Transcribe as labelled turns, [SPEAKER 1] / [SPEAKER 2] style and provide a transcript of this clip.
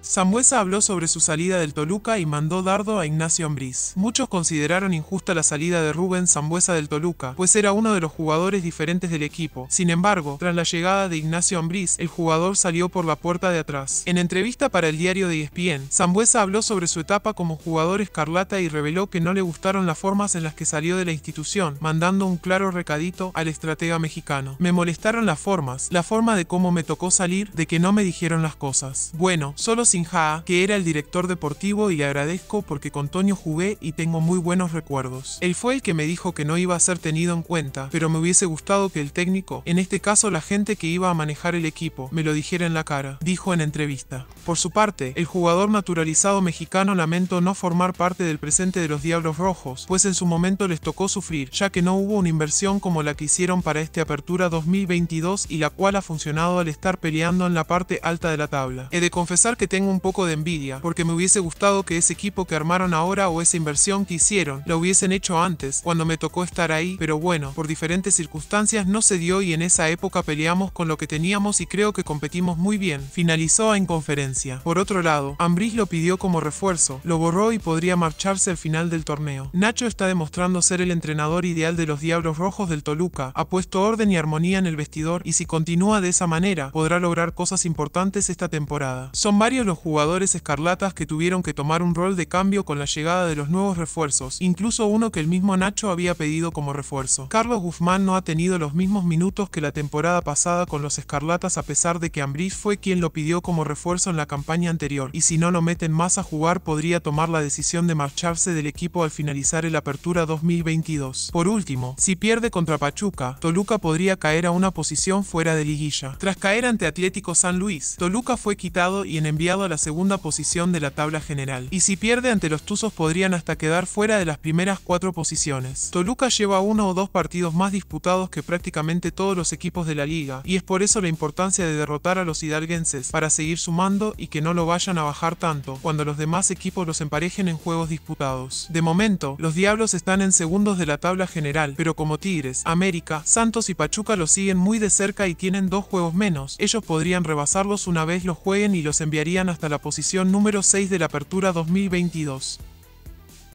[SPEAKER 1] Sambuesa habló sobre su salida del Toluca y mandó dardo a Ignacio Ambriz. Muchos consideraron injusta la salida de Rubén Sambuesa del Toluca, pues era uno de los jugadores diferentes del equipo. Sin embargo, tras la llegada de Ignacio Ambriz, el jugador salió por la puerta de atrás. En entrevista para el diario de ESPN, Sambuesa habló sobre su etapa como jugador escarlata y reveló que no le gustaron las formas en las que salió de la institución, mandando un claro recadito al estratega mexicano. Me molestaron las formas, la forma de cómo me tocó salir, de que no me dijeron las cosas. Bueno, solo que era el director deportivo y le agradezco porque con Toño jugué y tengo muy buenos recuerdos. Él fue el que me dijo que no iba a ser tenido en cuenta, pero me hubiese gustado que el técnico, en este caso la gente que iba a manejar el equipo, me lo dijera en la cara, dijo en entrevista. Por su parte, el jugador naturalizado mexicano lamento no formar parte del presente de los Diablos Rojos, pues en su momento les tocó sufrir, ya que no hubo una inversión como la que hicieron para este apertura 2022 y la cual ha funcionado al estar peleando en la parte alta de la tabla. He de confesar que tengo tengo un poco de envidia, porque me hubiese gustado que ese equipo que armaron ahora o esa inversión que hicieron, lo hubiesen hecho antes, cuando me tocó estar ahí, pero bueno, por diferentes circunstancias no se dio y en esa época peleamos con lo que teníamos y creo que competimos muy bien, finalizó en conferencia. Por otro lado, Ambris lo pidió como refuerzo, lo borró y podría marcharse al final del torneo. Nacho está demostrando ser el entrenador ideal de los Diablos Rojos del Toluca, ha puesto orden y armonía en el vestidor y si continúa de esa manera, podrá lograr cosas importantes esta temporada. Son varios los jugadores escarlatas que tuvieron que tomar un rol de cambio con la llegada de los nuevos refuerzos, incluso uno que el mismo Nacho había pedido como refuerzo. Carlos Guzmán no ha tenido los mismos minutos que la temporada pasada con los escarlatas a pesar de que Ambriz fue quien lo pidió como refuerzo en la campaña anterior, y si no lo meten más a jugar podría tomar la decisión de marcharse del equipo al finalizar el Apertura 2022. Por último, si pierde contra Pachuca, Toluca podría caer a una posición fuera de liguilla. Tras caer ante Atlético San Luis, Toluca fue quitado y en enviado a la segunda posición de la tabla general. Y si pierde ante los Tuzos podrían hasta quedar fuera de las primeras cuatro posiciones. Toluca lleva uno o dos partidos más disputados que prácticamente todos los equipos de la liga, y es por eso la importancia de derrotar a los hidalguenses para seguir sumando y que no lo vayan a bajar tanto cuando los demás equipos los emparejen en juegos disputados. De momento, los Diablos están en segundos de la tabla general, pero como Tigres, América, Santos y Pachuca los siguen muy de cerca y tienen dos juegos menos, ellos podrían rebasarlos una vez los jueguen y los enviarían hasta la posición número 6 de la Apertura 2022.